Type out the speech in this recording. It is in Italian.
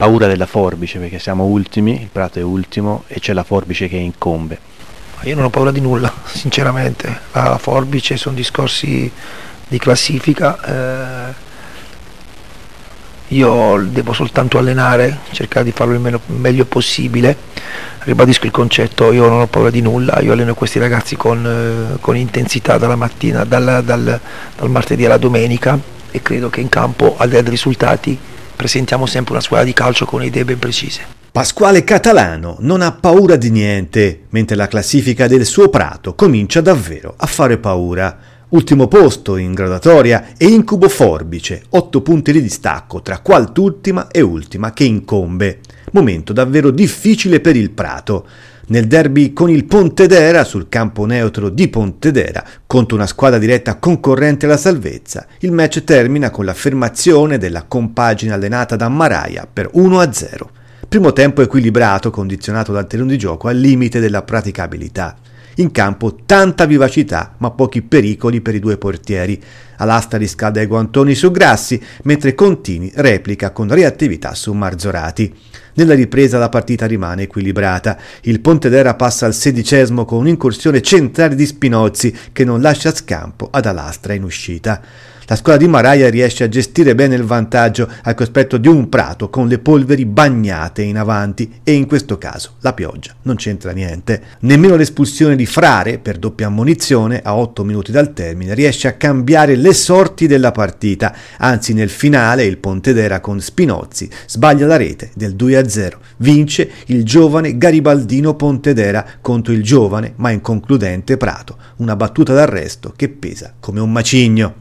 paura della forbice perché siamo ultimi, il prato è ultimo e c'è la forbice che incombe. Io non ho paura di nulla, sinceramente, la forbice sono discorsi di classifica, eh, io devo soltanto allenare, cercare di farlo il meno, meglio possibile, ribadisco il concetto, io non ho paura di nulla, io alleno questi ragazzi con, eh, con intensità dalla mattina, dal, dal, dal martedì alla domenica e credo che in campo, al di là dei risultati, presentiamo sempre una squadra di calcio con idee ben precise. Pasquale Catalano non ha paura di niente, mentre la classifica del suo Prato comincia davvero a fare paura. Ultimo posto in gradatoria e incubo forbice, 8 punti di distacco tra qual'ultima e ultima che incombe momento davvero difficile per il Prato. Nel derby con il Pontedera, sul campo neutro di Pontedera, contro una squadra diretta concorrente alla salvezza, il match termina con l'affermazione della compagine allenata da Maraia per 1-0. Primo tempo equilibrato, condizionato dal terreno di gioco al limite della praticabilità. In campo tanta vivacità, ma pochi pericoli per i due portieri. Alasta riscalda i guantoni su Grassi, mentre Contini replica con reattività su Marzorati. Nella ripresa la partita rimane equilibrata. Il Pontedera passa al sedicesimo con un'incursione centrale di Spinozzi che non lascia scampo ad Alastra in uscita. La squadra di Maraia riesce a gestire bene il vantaggio al cospetto di un prato con le polveri bagnate in avanti e in questo caso la pioggia non c'entra niente. Nemmeno l'espulsione di Frare per doppia ammonizione a 8 minuti dal termine riesce a cambiare le sorti della partita, anzi nel finale il Pontedera con Spinozzi sbaglia la rete del 2-0, vince il giovane Garibaldino Pontedera contro il giovane ma inconcludente Prato, una battuta d'arresto che pesa come un macigno.